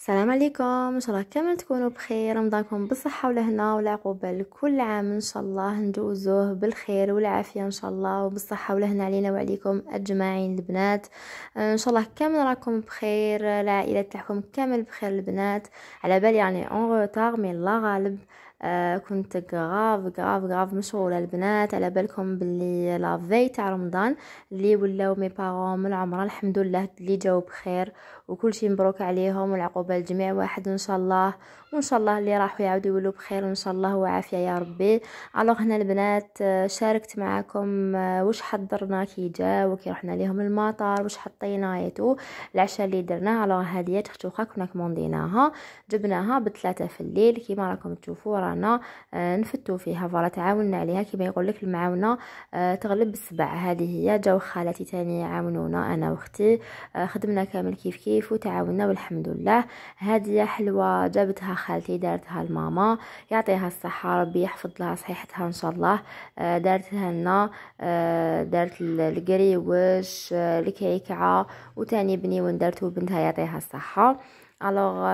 السلام عليكم ان شاء الله كامل تكونوا بخير رمضانكم بالصحه ولهنا والعقوبه لكل عام ان شاء الله ندوزوه بالخير والعافيه ان شاء الله وبالصحه ولهنا علينا وعليكم اجمعين البنات ان شاء الله كامل راكم بخير العائله تاعكم كامل بخير البنات على بالي يعني اون روتار مي الله غالب آه كنت غاف غاف غاف مشغوله البنات على بالكم باللي لافي تاع رمضان اللي ولاو مي بارون من العمره الحمد لله اللي جاو بخير وكل شيء مبروك عليهم والعقوبه لجميع واحد ان شاء الله وان شاء الله اللي راحوا يعاودوا يولوا بخير ان شاء الله وعافيه يا ربي الوغ هنا البنات آه، شاركت معكم آه، واش حضرنا كي جا وكي رحنا ليهم المطار واش حطينا ايتو العشاء اللي درناه الوغ هذه تختوخه كنا كمونديناها جبناها بثلاثه في الليل كيما راكم تشوفوا رانا آه، نفتو فيها فوالا تعاوننا عليها كما يقول لك المعاونه آه، تغلب السبع هذه هي جاو خالاتي تاني عاونونا انا واختي آه، خدمنا كامل كيف كيف وتعاوننا والحمد لله هذه حلوه جابتها خالتي دارتها لماما يعطيها الصحه ربي يحفظ لها صحتها ان شاء الله دارتها لنا دارت القريوش الكيكعه وتاني بني وندرتو بنتها يعطيها الصحه الوغ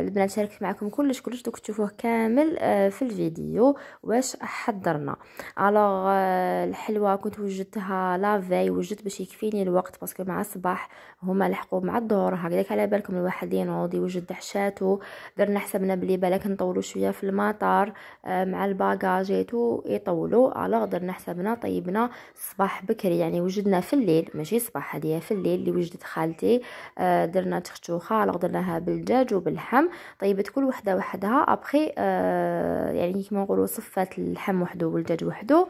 البنات euh, شاركت معكم كلش كلش دوك تشوفوه كامل آه، في الفيديو واش حضرنا الوغ آه، الحلوه كنت وجدتها لافاي وجدت باش يكفيني الوقت باسكو مع الصباح هما لحقوا مع الظهر هكذاك على بالكم الواحد ينوض يوجد حشاتو درنا حسبنا بلي بالك نطولوا شويه في المطار آه، مع الباجاجيتو يطولوا الوغ درنا حسبنا طيبنا الصباح بكري يعني وجدنا في الليل ماشي صباح هذه في الليل اللي وجدت خالتي درنا تختوخه الوغ درناها بالدجاج وباللحم طيبت كل وحده وحدها ابخي آه يعني كيما نقولوا صفات اللحم وحده والدجاج وحده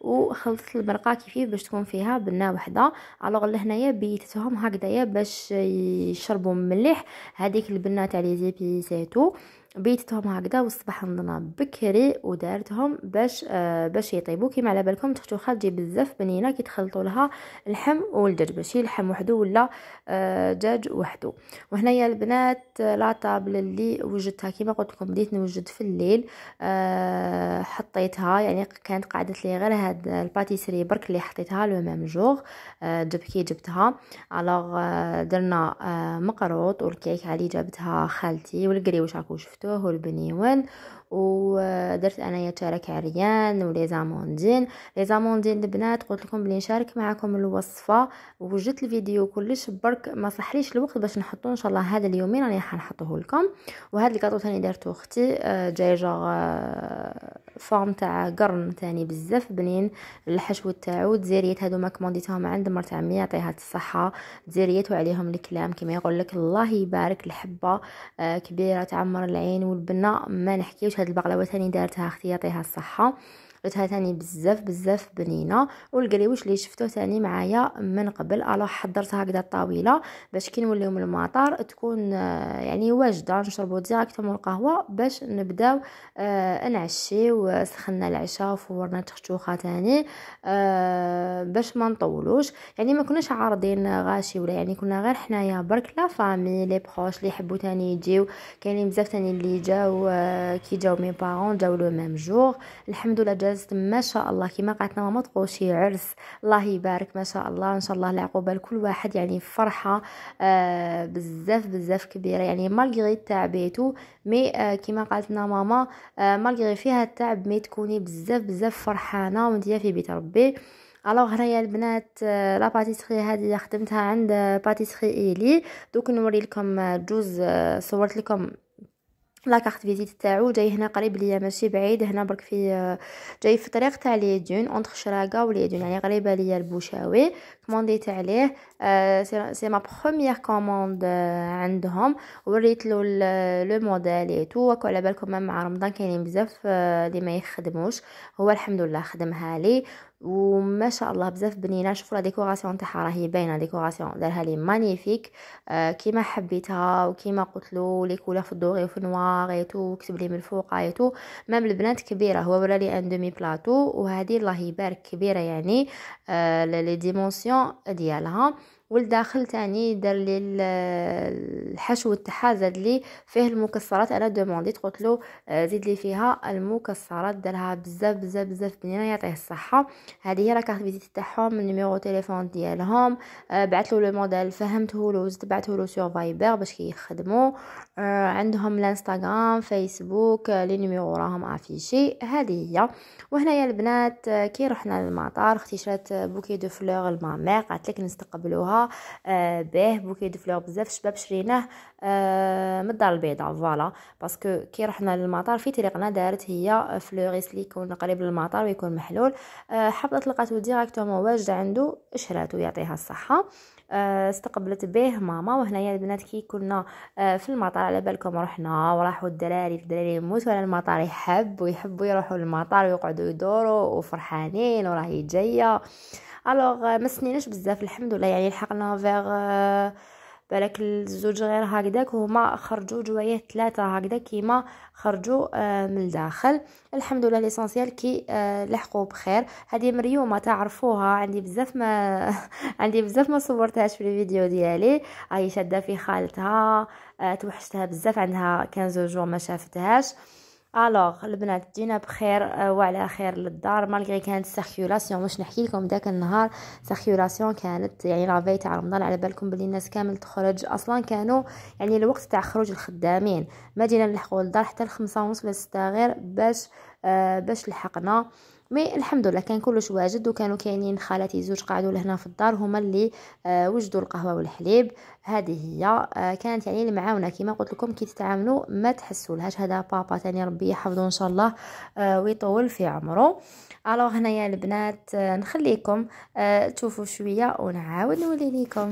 وخلطت المرقه كيفيه باش تكون فيها بنه وحده الوغ لهنايا بيتتهم هكذايا باش يشربوا مليح هذيك البنه تاع لي زيبيساتو بيتتهم هكذا والصباح نضنا بكري ودارتهم باش آه باش يطيبوا كيما على بالكم تختو خارجي بزاف بنينه تخلطوا لها الحم والدجاج ماشي لحم وحده ولا آه، دجاج آه وحده وهنايا البنات آه، لا طابل اللي وجدتها كيما قلت لكم بديت نوجد في الليل آه حطيتها يعني كانت قعدت لي غير هاد الباتيسري برك اللي حطيتها لو ميم جوغ آه جبكي جبتها الوغ آه، درنا آه مقروط والكيك علي جابتها خالتي والكريوش راكو شفتو تحتوه البنيوان ودرت انايا تشارك عريان ولي زاموندين لي زاموندين البنات قلت لكم بلي نشارك معكم الوصفه وجدت الفيديو كلش برك ما صحليش الوقت باش نحطو ان شاء الله هذا اليومين راني حنحطوه لكم وهذا الكاطو ثاني دارتو اختي آه، جاي آه، فورم تاع قرن ثاني بزاف بنين الحشو تاعو تزيريت هادو ما كومونديتهم عند مرت عمي يعطيها الصحه تزيريت وعليهم الكلام كما يقول لك الله يبارك الحبه آه، كبيره تعمر العين والبنه ما نحكيوش هاد البقلاوه ثاني دارتها اختياطيها الصحه درتها تاني بزاف بزاف بنينه والقلاويش اللي شفتوه تاني معايا من قبل الو حضرتها هكذا الطاوله باش كي نوليو من المطار تكون آه، يعني واجده نشربو ديريكت من القهوه باش نبداو آه نعشيو سخنا العشاء وفورنا تختوخه تاني آه باش ما نطولوش يعني ما كناش عارضين غاشي ولا يعني كنا غير حنايا برك لا فامي لي بروش اللي يحبوا تاني يجيو كاينين بزاف تاني اللي جاو آه، كي جاو مي بارون جاو لو ميم جور الحمد لله تزوجت ما شاء الله كما لنا ماما تقول شي عرس الله يبارك ما شاء الله ان شاء الله العقوبه لكل واحد يعني فرحه آه بزاف بزاف كبيره يعني مالغري تعبيتو مي آه كما لنا ماما آه مالغري فيها التعب مي تكوني بزاف بزاف فرحانه وانتيا في بيت ربي الوغ هنايا البنات آه، لا باتيسري هذه خدمتها عند باتيسري ايلي دوك نوري لكم جوز آه، صورت لكم لا كارت فيزيت تاعو جاي هنا قريب ليا ماشي بعيد هنا برك في آه، جاي في طريق تاع لي دون اونتر شراقه ولي دون يعني قريبه ليا البوشاوي كومونديت عليه سي ما بروميير كوموند عندهم وريت له لو موديل اي تو على بالكم مع رمضان كاينين بزاف اللي ما يخدموش هو الحمد لله خدمها لي وما شاء الله بزاف بنينه شوفوا لا ديكوراسيون تاعها راهي باينه ديكوراسيون دارها لي مانيفيك كيما حبيتها وكيما قلت له لي كولور في الدوري وفي النوار اي تو كتب لي من الفوق اي تو مام البنات كبيره هو ورا لي ان دومي بلاطو وهذه الله يبارك كبيره يعني لي ديمونسيون ديالها والداخل تاني دار لي الحشو تاعها زاد لي فيه المكسرات انا دومونديت قلت له آه، زيد لي فيها المكسرات دارها بزاف بزاف بزاف بنينه يعطيه الصحه هذه هي لا كارت فيزيت تاعهم النيميرو تيليفون ديالهم آه، بعث له لو موديل فهمته له زدت بعثه له سور فايبر باش كيخدموا آه، عندهم الانستغرام فيسبوك لي نيميرو راهم افيشي هذه هي وهنايا البنات كي رحنا للمطار اختي شرات بوكي دو فلور لمامير قالت لك نستقبلوها آه، باه بوكي دو فلور بزاف شباب شريناه آه من الدار البيضاء فوالا باسكو كي رحنا للمطار في طريقنا دارت هي فلوريس لي يكون قريب للمطار ويكون محلول آه حبطت لقاتو ديراكتومون واجد عنده شراتو يعطيها الصحه آه، استقبلت به ماما وهنايا البنات كي كنا آه، في المطار على بالكم رحنا وراحوا الدراري الدراري يموتوا على المطار يحب ويحبوا يروحوا للمطار ويقعدوا يدوروا وفرحانين وراهي جايه الوغ ما سنيناش بزاف الحمد لله يعني لحقنا فيغ بالك الزوج غير هكذاك وهما خرجوا جوايه ثلاثه هكذا كيما خرجوا euh, من الداخل الحمد لله ليسونسيال كي euh, لحقوا بخير هذه مريومه تعرفوها عندي بزاف ما عندي بزاف ما صورتهاش في الفيديو ديالي هي شاده في خالتها آه، توحشتها بزاف عندها 15 جوج ما شافتهاش الوغ البنات جينا بخير وعلى خير للدار مالغري كانت سيركيولاسيون واش نحكي لكم داك النهار سيركيولاسيون كانت يعني لافي تاع رمضان على بالكم بلي الناس كامل تخرج اصلا كانوا يعني الوقت تاع خروج الخدامين ما جينا نلحقوا للدار حتى الخمسة ونص ولا ستة غير باش آه باش لحقنا مي الحمد لله كان كلش واجد وكانوا كاينين خالاتي زوج قعدوا لهنا في الدار هما اللي آه، وجدوا القهوه والحليب هذه هي آه، كانت يعني المعاونه كما قلت لكم كي تتعاملوا ما تحسوا لهاش هذا بابا تاني ربي يحفظه ان شاء الله آه، ويطول في عمره الوغ هنايا البنات نخليكم تشوفوا شويه ونعاود نولي ليكم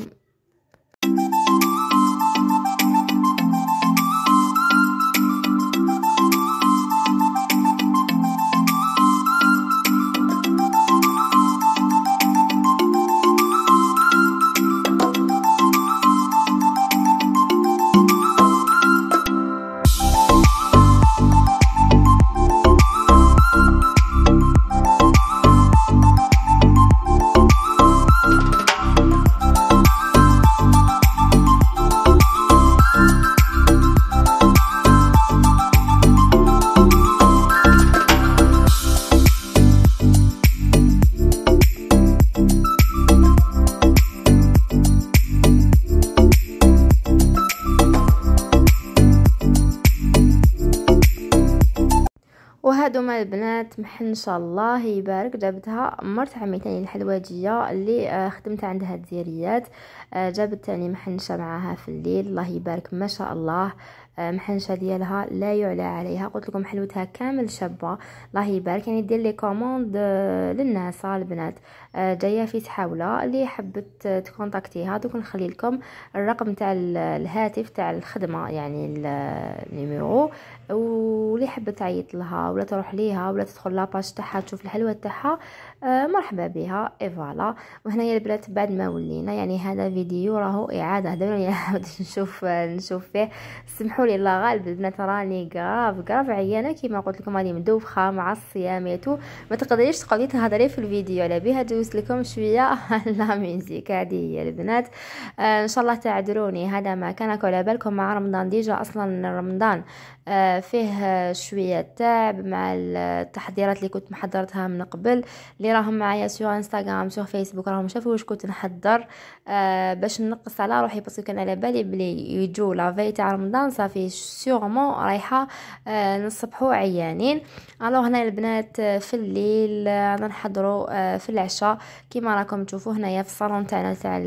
هادوما البنات محن ان شاء الله يبارك جابتها مرت عمي تاني الحلواجيه اللي آه، خدمت عندها الديريات آه، جابت تاني محنشه معاها في الليل الله يبارك ما شاء الله آه، محنشه ديالها لا يعلى عليها قلت لكم حلوتها كامل شابه الله يبارك يعني دير لي كوموند للناس البنات جايه في تحاوله اللي حبت تكونتاكتيها دوك نخلي لكم الرقم تاع الهاتف تاع الخدمه يعني النيميرو واللي حبت تعيط لها ولا تروح ليها ولا تدخل لاباج تاعها تشوف الحلوه تاعها آه، مرحبا بها اي فوالا وهنايا البنات بعد ما ولينا يعني هذا فيديو راهو اعاده دابا راني نعاود نشوف نشوف فيه سمحوا لي الله غالب البنات راني كراف كراف عيانه كيما قلت لكم راني مدوخه مع الصياميتو ما تقدريش تقعدي تهضري في الفيديو على بها دوز لكم شويه لا ميوزيك هذه هي البنات آه، ان شاء الله تعذروني هذا ما كان على بالكم مع رمضان ديجا اصلا رمضان آه، فيه شويه تعب مع التحضيرات اللي كنت محضرتها من قبل اللي راهم معايا سو انستغرام سو فيسبوك راهم شافوا واش كنت نحضر آه، باش نقص على روحي باسكو كان على بالي بلي يجو لافي تاع رمضان صافي سيغمون رايحه آه، نصبحوا عيانين الو هنا البنات في الليل نحضروا في العشاء كيما راكم تشوفوا هنايا في الصالون تاعنا تاع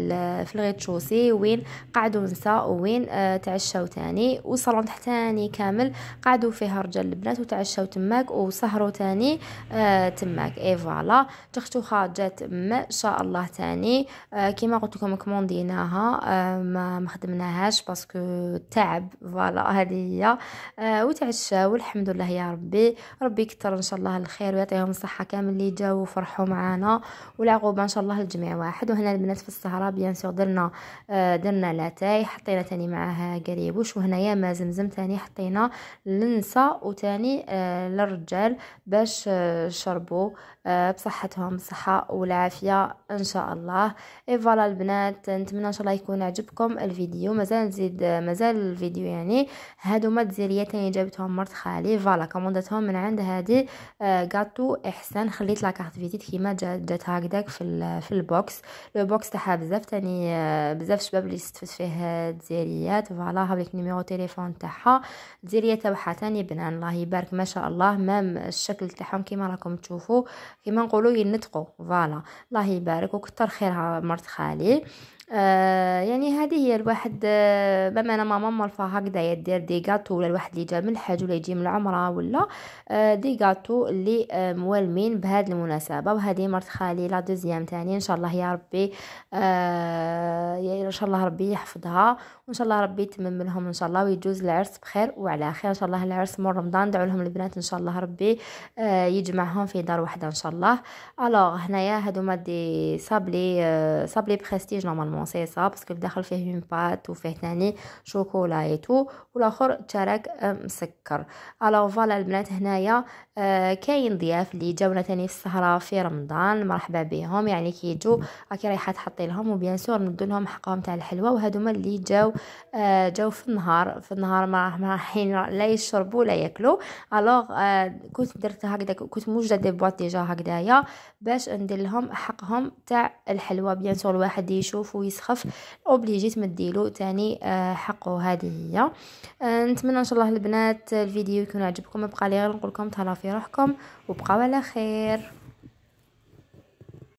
في الغيتشوسي وين قعدوا نساء وين تعشاو تاني وصالون تحتاني كامل كامل قعدوا فيها رجال البنات وتعشاو تماك وسهروا تاني آه تماك اي فوالا تختوخه جات ما شاء الله تاني آه كيما قلت لكم كومونديناها آه ما خدمناهاش باسكو تعب فوالا هذه هي آه وتعشاو الحمد لله يا ربي ربي يكثر ان شاء الله الخير ويعطيهم الصحه كامل اللي جاو وفرحوا معانا والعقوبه ان شاء الله الجميع واحد وهنا البنات في السهره بيان سور درنا آه درنا لاتاي حطينا تاني معاها قريبوش وهنايا ما زمزم تاني حطينا للنساء وتاني آه، للرجال باش آه، يشربوا آه، بصحتهم الصحه والعافيه ان شاء الله اي فوالا البنات نتمنى ان شاء الله يكون عجبكم الفيديو مازال نزيد مازال الفيديو يعني هادو ما الجزائريات جابتهم مرت خالي فوالا كومونداتهم من عند هادي غاتو احسان خليت لا كارت فيزيت كيما جات هكذاك في في البوكس لو بوكس تاعها بزاف تاني بزاف شباب اللي استفدت فيه الجزائريات فوالا هاوليك نيميرو تيليفون تاعها الداخليه تبعها ثاني بنان الله يبارك ما شاء الله مام الشكل تاعهم كيما راكم تشوفوا كيما نقولوا ينتقوا فوالا الله يبارك وكثر خيرها مرت خالي آه، يعني هذه هي الواحد آه، بما انا ماما فهكذا دير دي غاتو ولا الواحد اللي جا من الحج ولا يجي من العمره ولا آه، دي غاتو اللي موالمين بهذه المناسبه وهذه مرت خالي لا دوزيام تاني ان شاء الله يا ربي ان شاء الله ربي يحفظها وان شاء الله ربي يتمم لهم ان شاء الله ويجوز العرس بخير وعلى خير ان شاء الله العرس مور رمضان دعوا لهم البنات ان شاء الله ربي يجمعهم في دار واحده ان شاء الله الوغ هنايا هادو دي صابلي صابلي بريستيج نورمالمون كومونسي سا باسكو الداخل فيه اون بات وفيه ثاني شوكولايتو والاخر تراك آه، مسكر الوغ فوالا البنات هنايا آه، كاين ضياف اللي جاونا تاني في السهره في رمضان مرحبا بهم يعني كيجو راكي رايحه تحطي لهم وبيان سور ندو لهم حقهم تاع الحلوى هما اللي جاو آه، جاو في النهار في النهار ما رايحين لا يشربوا لا ياكلوا الوغ آه، كنت درت هكذا كنت موجده دي بواط ديجا هكذايا باش ندير لهم حقهم تاع الحلوى بيان سور الواحد يشوف ويسخف اوبليجي تمديلو تاني آه حقه هذه هي نتمنى ان شاء الله البنات الفيديو يكون عجبكم بقى لي غير نقول لكم تهلاو في روحكم وبقوا على خير